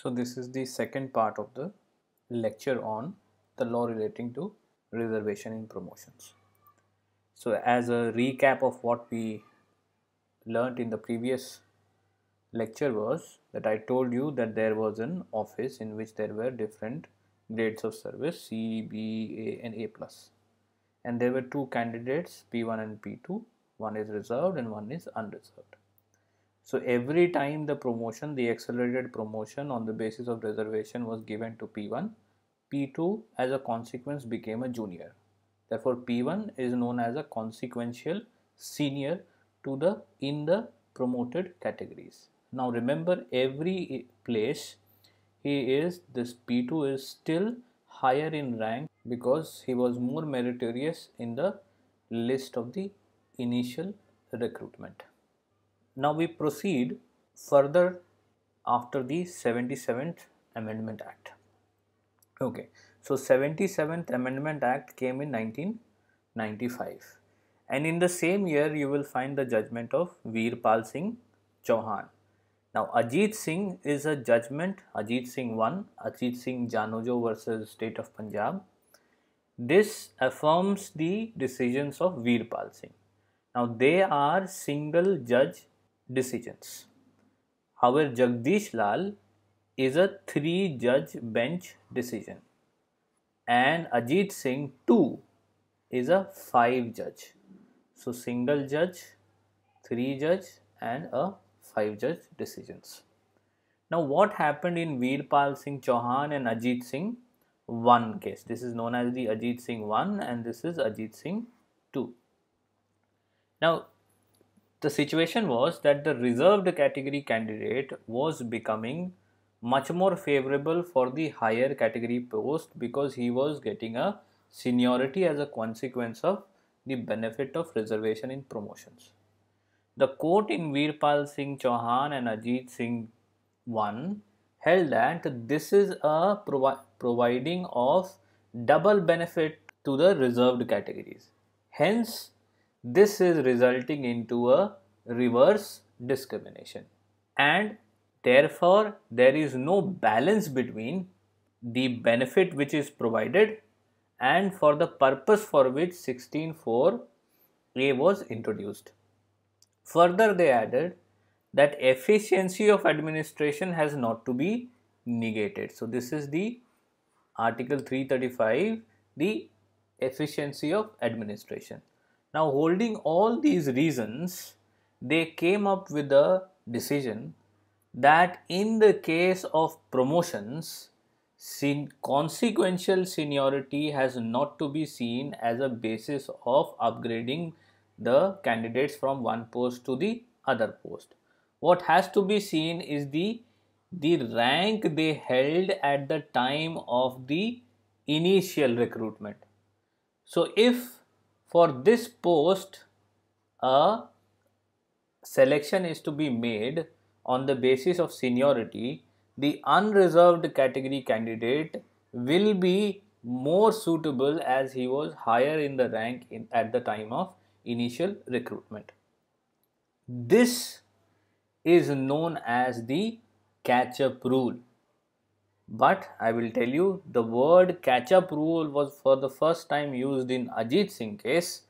So this is the second part of the lecture on the law relating to reservation in promotions. So as a recap of what we learnt in the previous lecture was that I told you that there was an office in which there were different grades of service C, B, A and A+. plus, And there were two candidates P1 and P2. One is reserved and one is unreserved. So every time the promotion, the accelerated promotion on the basis of reservation was given to P1, P2 as a consequence became a junior. Therefore, P1 is known as a consequential senior to the in the promoted categories. Now remember every place he is this P2 is still higher in rank because he was more meritorious in the list of the initial recruitment. Now we proceed further after the 77th Amendment Act. Okay, so 77th Amendment Act came in 1995 and in the same year you will find the judgment of Veerpal Singh Chauhan. Now Ajit Singh is a judgment, Ajit Singh 1, Ajit Singh Janojo versus State of Punjab. This affirms the decisions of Veerpal Singh. Now they are single judge decisions. However, Jagdish Lal is a three judge bench decision and Ajit Singh 2 is a five judge. So, single judge, three judge and a five judge decisions. Now, what happened in Veerpal Singh Chauhan and Ajit Singh 1 case? This is known as the Ajit Singh 1 and this is Ajit Singh 2. Now, the situation was that the reserved category candidate was becoming much more favorable for the higher category post because he was getting a seniority as a consequence of the benefit of reservation in promotions. The court in Virpal Singh Chauhan and Ajit Singh 1 held that this is a provi providing of double benefit to the reserved categories. Hence, this is resulting into a reverse discrimination and therefore there is no balance between the benefit which is provided and for the purpose for which 164A was introduced. Further they added that efficiency of administration has not to be negated. So this is the article 335 the efficiency of administration. Now, holding all these reasons, they came up with the decision that in the case of promotions, sin- consequential seniority has not to be seen as a basis of upgrading the candidates from one post to the other post. What has to be seen is the the rank they held at the time of the initial recruitment. So if for this post a selection is to be made on the basis of seniority the unreserved category candidate will be more suitable as he was higher in the rank in, at the time of initial recruitment. This is known as the catch-up rule. But I will tell you the word catch up rule was for the first time used in Ajit Singh case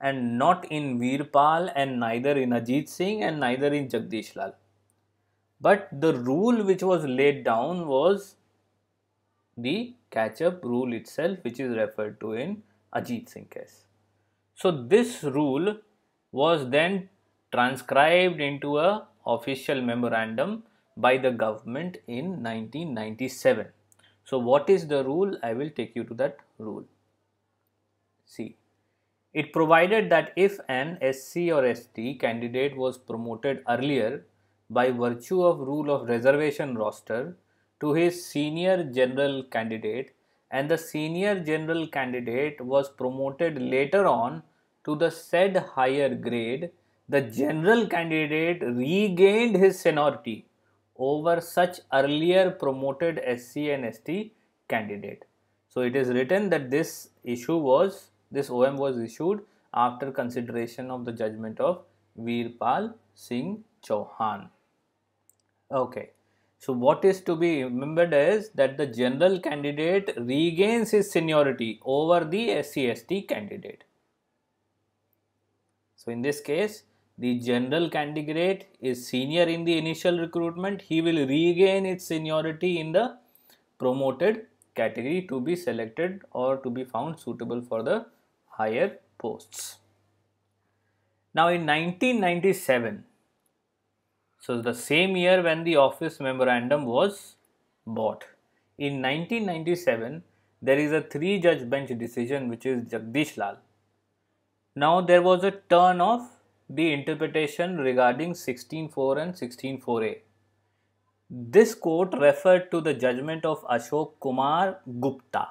and not in Veerpal and neither in Ajit Singh and neither in Jagdish Lal. But the rule which was laid down was the catch up rule itself which is referred to in Ajit Singh case. So this rule was then transcribed into a official memorandum by the government in 1997. So what is the rule? I will take you to that rule. See, it provided that if an SC or ST candidate was promoted earlier by virtue of rule of reservation roster to his senior general candidate and the senior general candidate was promoted later on to the said higher grade, the general candidate regained his seniority over such earlier promoted SC and ST candidate. So it is written that this issue was, this OM was issued after consideration of the judgment of Veerpal Singh Chauhan. Okay. So what is to be remembered is that the general candidate regains his seniority over the SCST candidate. So in this case, the general candidate is senior in the initial recruitment. He will regain its seniority in the promoted category to be selected or to be found suitable for the higher posts. Now in 1997, so the same year when the office memorandum was bought, in 1997 there is a three judge bench decision which is Jagdish Lal. Now there was a turn of the interpretation regarding 16.4 and 16.4a. This court referred to the judgment of Ashok Kumar Gupta.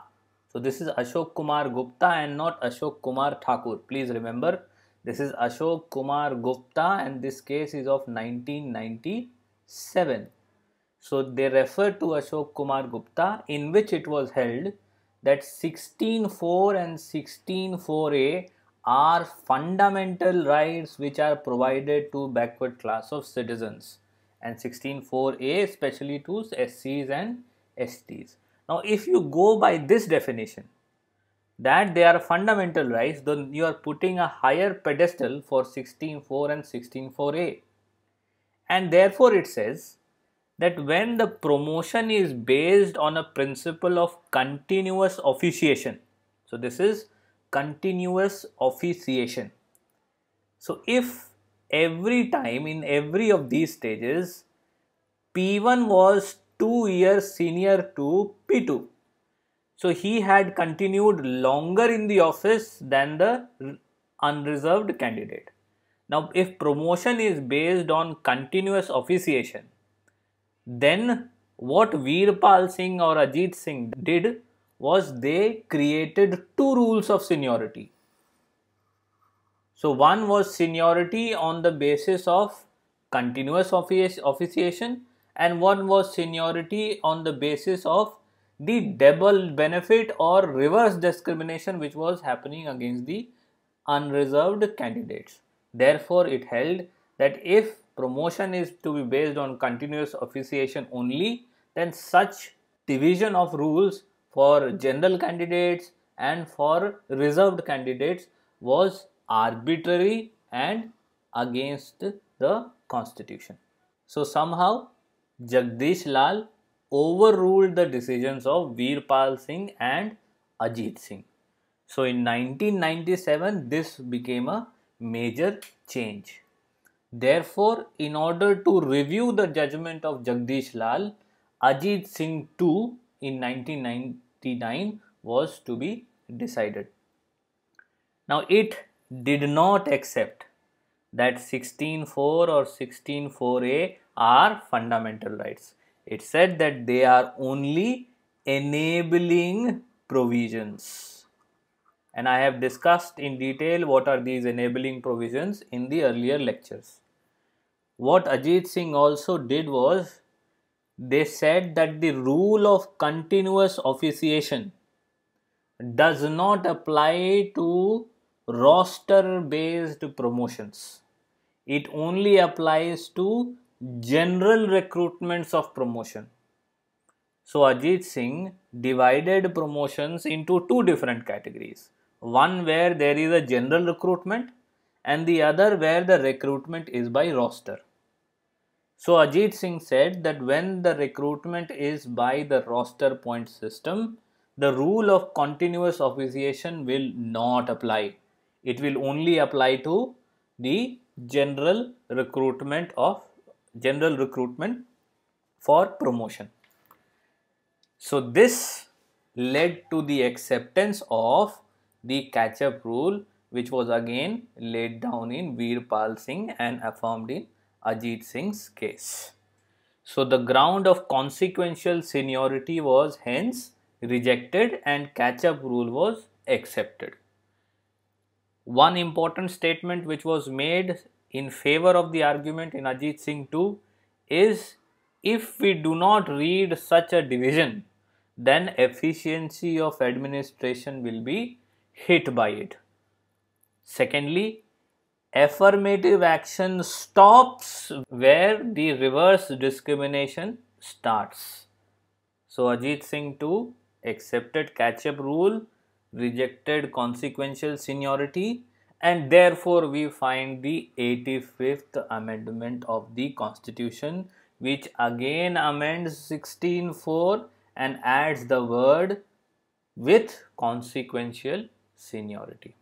So this is Ashok Kumar Gupta and not Ashok Kumar Thakur. Please remember this is Ashok Kumar Gupta and this case is of 1997. So they referred to Ashok Kumar Gupta in which it was held that 16.4 and 16.4a are fundamental rights which are provided to backward class of citizens and 164A especially to SCs and STs. Now if you go by this definition that they are fundamental rights then you are putting a higher pedestal for 164 and 164A and therefore it says that when the promotion is based on a principle of continuous officiation so this is continuous officiation. So if every time in every of these stages P1 was 2 years senior to P2. So he had continued longer in the office than the unreserved candidate. Now if promotion is based on continuous officiation then what Veerpal Singh or Ajit Singh did was they created two rules of seniority. So one was seniority on the basis of continuous offici officiation and one was seniority on the basis of the double benefit or reverse discrimination which was happening against the unreserved candidates. Therefore, it held that if promotion is to be based on continuous officiation only, then such division of rules for general candidates and for reserved candidates was arbitrary and against the constitution. So somehow Jagdish Lal overruled the decisions of Veerpal Singh and Ajit Singh. So in 1997 this became a major change. Therefore in order to review the judgment of Jagdish Lal, Ajit Singh too in 1990 was to be decided. Now it did not accept that 16.4 or 16.4a are fundamental rights. It said that they are only enabling provisions. And I have discussed in detail what are these enabling provisions in the earlier lectures. What Ajit Singh also did was they said that the rule of continuous officiation does not apply to roster based promotions. It only applies to general recruitments of promotion. So Ajit Singh divided promotions into two different categories. One where there is a general recruitment and the other where the recruitment is by roster. So Ajit Singh said that when the recruitment is by the roster point system, the rule of continuous officiation will not apply. It will only apply to the general recruitment of general recruitment for promotion. So this led to the acceptance of the catch-up rule which was again laid down in Veerpal Singh and affirmed in Ajit Singh's case. So the ground of consequential seniority was hence rejected and catch-up rule was accepted. One important statement which was made in favor of the argument in Ajit Singh too is if we do not read such a division then efficiency of administration will be hit by it. Secondly, affirmative action stops where the reverse discrimination starts. So Ajit Singh too accepted catch-up rule, rejected consequential seniority and therefore we find the 85th amendment of the constitution which again amends 164 and adds the word with consequential seniority.